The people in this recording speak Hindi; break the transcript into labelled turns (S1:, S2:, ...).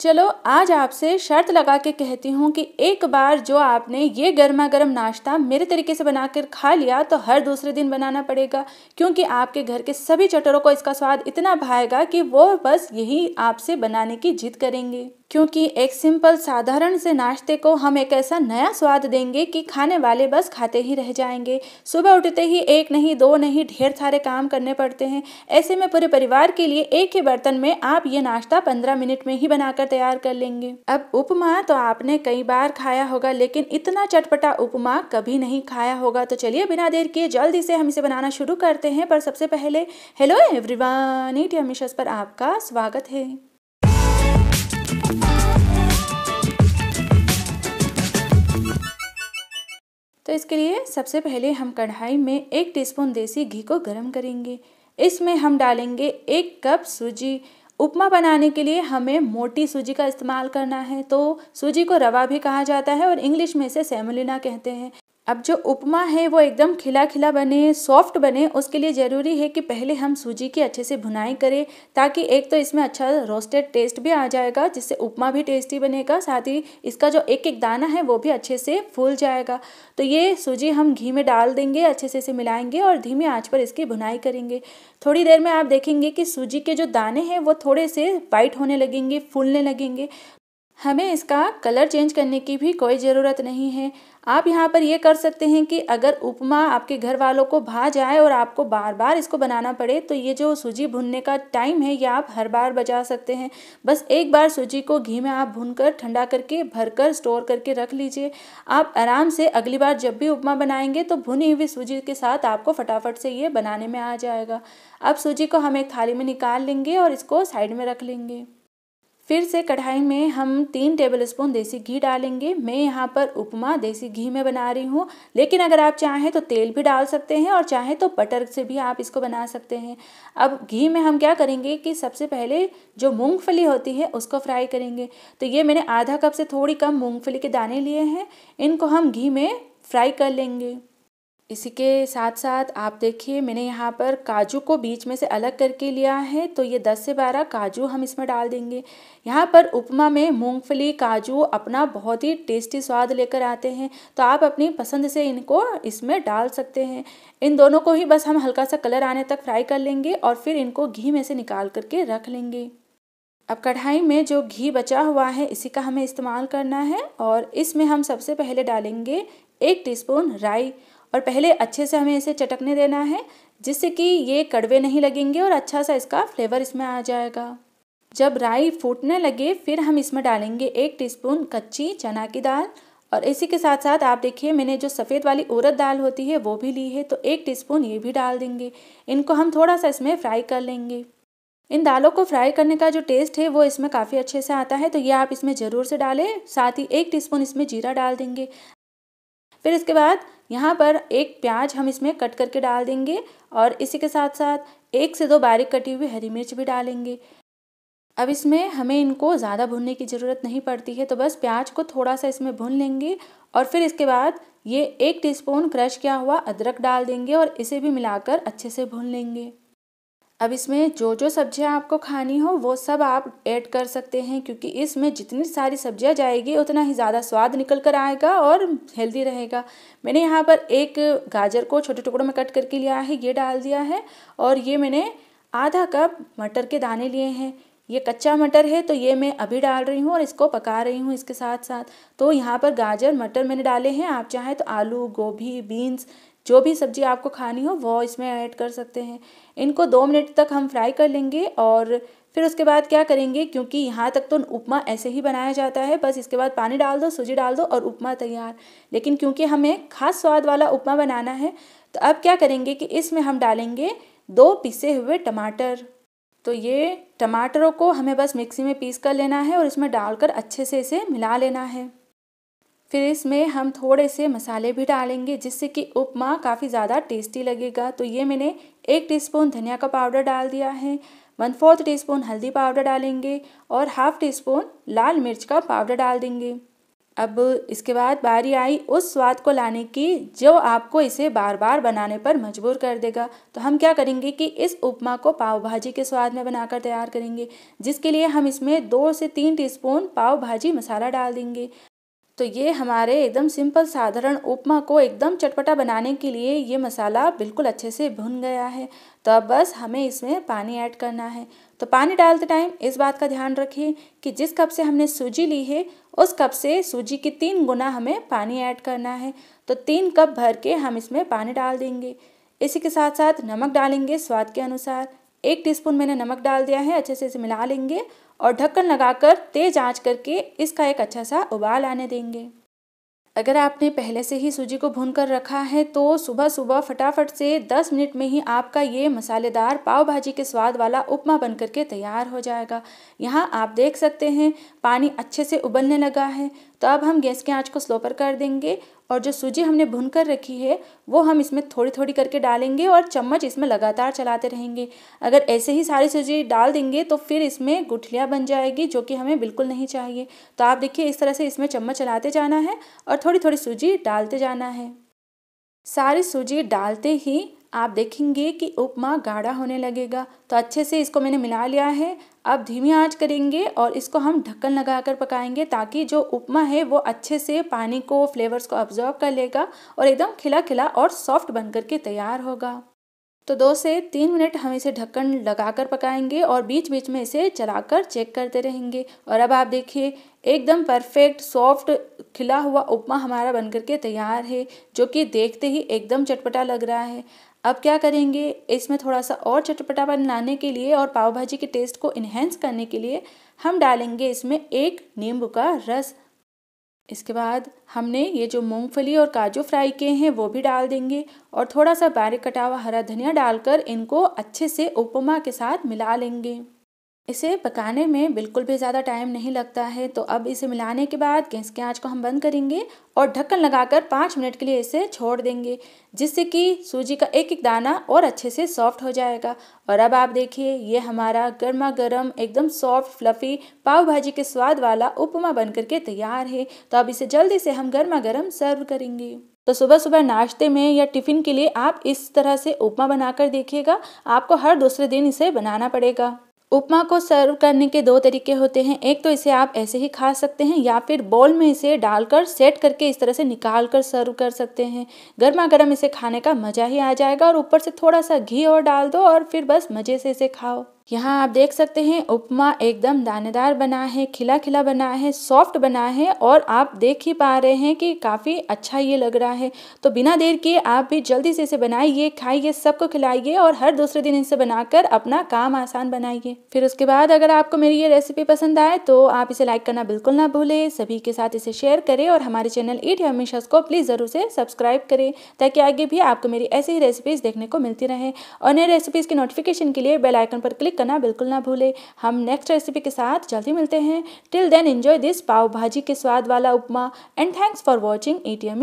S1: चलो आज आपसे शर्त लगा के कहती हूँ कि एक बार जो आपने ये गर्मा गर्म नाश्ता मेरे तरीके से बनाकर खा लिया तो हर दूसरे दिन बनाना पड़ेगा क्योंकि आपके घर के सभी चटरों को इसका स्वाद इतना भाएगा कि वो बस यही आपसे बनाने की जिद करेंगे क्योंकि एक सिंपल साधारण से नाश्ते को हम एक ऐसा नया स्वाद देंगे कि खाने वाले बस खाते ही रह जाएंगे सुबह उठते ही एक नहीं दो नहीं ढेर सारे काम करने पड़ते हैं ऐसे में पूरे परिवार के लिए एक ही बर्तन में आप ये नाश्ता पंद्रह मिनट में ही बनाकर तैयार कर लेंगे अब उपमा तो आपने कई बार खाया होगा लेकिन इतना चटपटा उपमा कभी नहीं खाया होगा तो चलिए बिना देर किए जल्दी से हम इसे बनाना शुरू करते हैं पर सबसे पहले हेलो एवरीवन ईट पर आपका स्वागत है तो इसके लिए सबसे पहले हम कढ़ाई में एक टीस्पून देसी घी को गर्म करेंगे इसमें हम डालेंगे एक कप सूजी उपमा बनाने के लिए हमें मोटी सूजी का इस्तेमाल करना है तो सूजी को रवा भी कहा जाता है और इंग्लिश में इसे सेमोलिना कहते हैं अब जो उपमा है वो एकदम खिला खिला बने सॉफ्ट बने उसके लिए ज़रूरी है कि पहले हम सूजी की अच्छे से भुनाई करें ताकि एक तो इसमें अच्छा रोस्टेड टेस्ट भी आ जाएगा जिससे उपमा भी टेस्टी बनेगा साथ ही इसका जो एक एक दाना है वो भी अच्छे से फूल जाएगा तो ये सूजी हम घी में डाल देंगे अच्छे से इसे मिलाएंगे और धीमी आँच पर इसकी भुनाई करेंगे थोड़ी देर में आप देखेंगे कि सूजी के जो दाने हैं वो थोड़े से वाइट होने लगेंगे फूलने लगेंगे हमें इसका कलर चेंज करने की भी कोई ज़रूरत नहीं है आप यहाँ पर ये कर सकते हैं कि अगर उपमा आपके घर वालों को भा जाए और आपको बार बार इसको बनाना पड़े तो ये जो सूजी भुनने का टाइम है ये आप हर बार बचा सकते हैं बस एक बार सूजी को घी में आप भूनकर ठंडा करके भरकर स्टोर करके रख लीजिए आप आराम से अगली बार जब भी उपमा बनाएंगे तो भुनी हुई सूजी के साथ आपको फटाफट से ये बनाने में आ जाएगा अब सूजी को हम एक थाली में निकाल लेंगे और इसको साइड में रख लेंगे फिर से कढ़ाई में हम तीन टेबल स्पून देसी घी डालेंगे मैं यहाँ पर उपमा देसी घी में बना रही हूँ लेकिन अगर आप चाहें तो तेल भी डाल सकते हैं और चाहें तो बटर से भी आप इसको बना सकते हैं अब घी में हम क्या करेंगे कि सबसे पहले जो मूंगफली होती है उसको फ्राई करेंगे तो ये मैंने आधा कप से थोड़ी कम मूँगफली के दाने लिए हैं इनको हम घी में फ्राई कर लेंगे इसी के साथ साथ आप देखिए मैंने यहाँ पर काजू को बीच में से अलग करके लिया है तो ये 10 से 12 काजू हम इसमें डाल देंगे यहाँ पर उपमा में मूंगफली काजू अपना बहुत ही टेस्टी स्वाद लेकर आते हैं तो आप अपनी पसंद से इनको इसमें डाल सकते हैं इन दोनों को ही बस हम हल्का सा कलर आने तक फ्राई कर लेंगे और फिर इनको घी में से निकाल करके रख लेंगे अब कढ़ाई में जो घी बचा हुआ है इसी का हमें इस्तेमाल करना है और इसमें हम सबसे पहले डालेंगे एक टीस्पून राई और पहले अच्छे से हमें इसे चटकने देना है जिससे कि ये कड़वे नहीं लगेंगे और अच्छा सा इसका फ्लेवर इसमें आ जाएगा जब राई फूटने लगे फिर हम इसमें डालेंगे एक टीस्पून कच्ची चना की दाल और इसी के साथ साथ आप देखिए मैंने जो सफ़ेद वाली उरद दाल होती है वो भी ली है तो एक टीस्पून ये भी डाल देंगे इनको हम थोड़ा सा इसमें फ्राई कर लेंगे इन दालों को फ्राई करने का जो टेस्ट है वो इसमें काफ़ी अच्छे से आता है तो ये आप इसमें ज़रूर से डालें साथ ही एक टीस्पून इसमें जीरा डाल देंगे फिर इसके बाद यहाँ पर एक प्याज हम इसमें कट करके डाल देंगे और इसी के साथ साथ एक से दो बारीक कटी हुई हरी मिर्च भी डालेंगे अब इसमें हमें इनको ज़्यादा भुनने की ज़रूरत नहीं पड़ती है तो बस प्याज को थोड़ा सा इसमें भून लेंगे और फिर इसके बाद ये एक टीस्पून क्रश किया हुआ अदरक डाल देंगे और इसे भी मिलाकर अच्छे से भून लेंगे अब इसमें जो जो सब्जियां आपको खानी हो वो सब आप ऐड कर सकते हैं क्योंकि इसमें जितनी सारी सब्जियां जाएगी उतना ही ज़्यादा स्वाद निकल कर आएगा और हेल्दी रहेगा मैंने यहाँ पर एक गाजर को छोटे टुकड़ों में कट करके लिया है ये डाल दिया है और ये मैंने आधा कप मटर के दाने लिए हैं ये कच्चा मटर है तो ये मैं अभी डाल रही हूँ और इसको पका रही हूँ इसके साथ साथ तो यहाँ पर गाजर मटर मैंने डाले हैं आप चाहें तो आलू गोभी बीन्स जो भी सब्जी आपको खानी हो वो इसमें ऐड कर सकते हैं इनको दो मिनट तक हम फ्राई कर लेंगे और फिर उसके बाद क्या करेंगे क्योंकि यहाँ तक तो उपमा ऐसे ही बनाया जाता है बस इसके बाद पानी डाल दो सूजी डाल दो और उपमा तैयार लेकिन क्योंकि हमें खास स्वाद वाला उपमा बनाना है तो अब क्या करेंगे कि इसमें हम डालेंगे दो पीसे हुए टमाटर तो ये टमाटरों को हमें बस मिक्सी में पीस कर लेना है और इसमें डालकर अच्छे से इसे मिला लेना है फिर इसमें हम थोड़े से मसाले भी डालेंगे जिससे कि उपमा काफ़ी ज़्यादा टेस्टी लगेगा तो ये मैंने एक टीस्पून धनिया का पाउडर डाल दिया है वन फोर्थ टी स्पून हल्दी पाउडर डालेंगे और हाफ टी स्पून लाल मिर्च का पाउडर डाल देंगे अब इसके बाद बारी आई उस स्वाद को लाने की जो आपको इसे बार बार बनाने पर मजबूर कर देगा तो हम क्या करेंगे कि इस उपमा को पाव भाजी के स्वाद में बनाकर तैयार करेंगे जिसके लिए हम इसमें दो से तीन टीस्पून पाव भाजी मसाला डाल देंगे तो ये हमारे एकदम सिंपल साधारण उपमा को एकदम चटपटा बनाने के लिए ये मसाला बिल्कुल अच्छे से भुन गया है तो अब बस हमें इसमें पानी ऐड करना है तो पानी डालते टाइम इस बात का ध्यान रखिए कि जिस कप से हमने सूजी ली है उस कप से सूजी के तीन गुना हमें पानी ऐड करना है तो तीन कप भर के हम इसमें पानी डाल देंगे इसी के साथ साथ नमक डालेंगे स्वाद के अनुसार एक टीस्पून मैंने नमक डाल दिया है अच्छे से इसे मिला लेंगे और ढक्कन लगाकर तेज आंच करके इसका एक अच्छा सा उबाल आने देंगे अगर आपने पहले से ही सूजी को भून कर रखा है तो सुबह सुबह फटाफट से 10 मिनट में ही आपका ये मसालेदार पाव भाजी के स्वाद वाला उपमा बन करके तैयार हो जाएगा यहाँ आप देख सकते हैं पानी अच्छे से उबलने लगा है तो अब हम गैस की आंच को स्लो पर कर देंगे और जो सूजी हमने भुन कर रखी है वो हम इसमें थोड़ी थोड़ी करके डालेंगे और चम्मच इसमें लगातार चलाते रहेंगे अगर ऐसे ही सारी सूजी डाल देंगे तो फिर इसमें गुठलियाँ बन जाएगी जो कि हमें बिल्कुल नहीं चाहिए तो आप देखिए इस तरह से इसमें चम्मच चलाते जाना है और थोड़ी थोड़ी सूजी डालते जाना है सारी सूजी डालते ही आप देखेंगे कि उपमा गाढ़ा होने लगेगा तो अच्छे से इसको मैंने मिला लिया है अब धीमी आंच करेंगे और इसको हम ढक्कन लगाकर पकाएंगे ताकि जो उपमा है वो अच्छे से पानी को फ्लेवर्स को ऑब्जॉर्व कर लेगा और एकदम खिला खिला और सॉफ्ट बन करके तैयार होगा तो दो से तीन मिनट हम इसे ढक्कन लगाकर पकाएंगे और बीच बीच में इसे चलाकर चेक करते रहेंगे और अब आप देखिए एकदम परफेक्ट सॉफ्ट खिला हुआ उपमा हमारा बनकर के तैयार है जो कि देखते ही एकदम चटपटा लग रहा है अब क्या करेंगे इसमें थोड़ा सा और चटपटापन लाने के लिए और पाव भाजी के टेस्ट को इन्हेंस करने के लिए हम डालेंगे इसमें एक नींबू का रस इसके बाद हमने ये जो मूंगफली और काजू फ्राई किए हैं वो भी डाल देंगे और थोड़ा सा बारीक कटा हुआ हरा धनिया डालकर इनको अच्छे से उपमा के साथ मिला लेंगे इसे पकाने में बिल्कुल भी ज़्यादा टाइम नहीं लगता है तो अब इसे मिलाने के बाद गैस के आँच को हम बंद करेंगे और ढक्कन लगाकर पाँच मिनट के लिए इसे छोड़ देंगे जिससे कि सूजी का एक एक दाना और अच्छे से सॉफ्ट हो जाएगा और अब आप देखिए ये हमारा गर्मा गर्म एकदम सॉफ्ट फ्लफ़ी पाव भाजी के स्वाद वाला उपमा बन करके तैयार है तो अब इसे जल्दी से हम गर्मा गर्म सर्व करेंगे तो सुबह सुबह नाश्ते में या टिफ़िन के लिए आप इस तरह से उपमा बनाकर देखिएगा आपको हर दूसरे दिन इसे बनाना पड़ेगा उपमा को सर्व करने के दो तरीके होते हैं एक तो इसे आप ऐसे ही खा सकते हैं या फिर बॉल में इसे डालकर सेट करके इस तरह से निकाल कर सर्व कर सकते हैं गर्मा गर्म इसे खाने का मज़ा ही आ जाएगा और ऊपर से थोड़ा सा घी और डाल दो और फिर बस मज़े से इसे खाओ यहाँ आप देख सकते हैं उपमा एकदम दानेदार बना है खिला खिला बना है सॉफ्ट बना है और आप देख ही पा रहे हैं कि काफ़ी अच्छा ये लग रहा है तो बिना देर किए आप भी जल्दी से इसे बनाइए खाइए सबको खिलाइए और हर दूसरे दिन इसे बनाकर अपना काम आसान बनाइए फिर उसके बाद अगर आपको मेरी ये रेसिपी पसंद आए तो आप इसे लाइक करना बिल्कुल ना भूलें सभी के साथ इसे शेयर करें और हमारे चैनल ईट हमेशा को प्लीज़ ज़रूर से सब्सक्राइब करें ताकि आगे भी आपको मेरी ऐसी ही रेसिपीज़ देखने को मिलती रहे और नई रेसिपीज़ की नोटिफिकेशन के लिए बेलाइकन पर क्लिक करना बिल्कुल ना भूले हम नेक्स्ट रेसिपी के साथ जल्दी मिलते हैं till then enjoy this pav bhaji के स्वाद वाला upma and thanks for watching A T